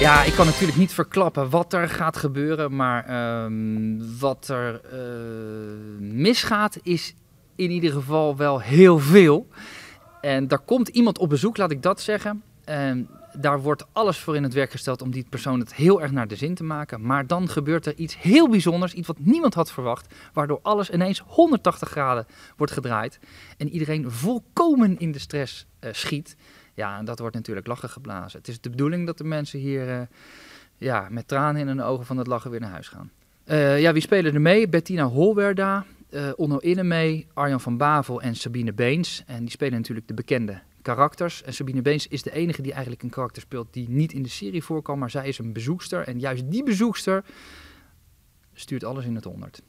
Ja, ik kan natuurlijk niet verklappen wat er gaat gebeuren, maar ehm, wat er eh, misgaat is in ieder geval wel heel veel. En daar komt iemand op bezoek, laat ik dat zeggen. daar wordt alles voor in het werk gesteld om die persoon het heel erg naar de zin te maken. Maar dan gebeurt er iets heel bijzonders, iets wat niemand had verwacht, waardoor alles ineens 180 graden wordt gedraaid en iedereen volkomen in de stress eh, schiet. Ja, en dat wordt natuurlijk lachen geblazen. Het is de bedoeling dat de mensen hier eh, ja, met tranen in hun ogen van het lachen weer naar huis gaan. Eh, ja, wie spelen er mee? Bettina Holwerda, uh, Onno Innemee, Arjan van Bavel en Sabine Beens. En die spelen natuurlijk de bekende karakters. En Sabine Beens is de enige die eigenlijk een karakter speelt die niet in de serie voorkwam. Maar zij is een bezoekster. En juist die bezoekster stuurt alles in het honderd.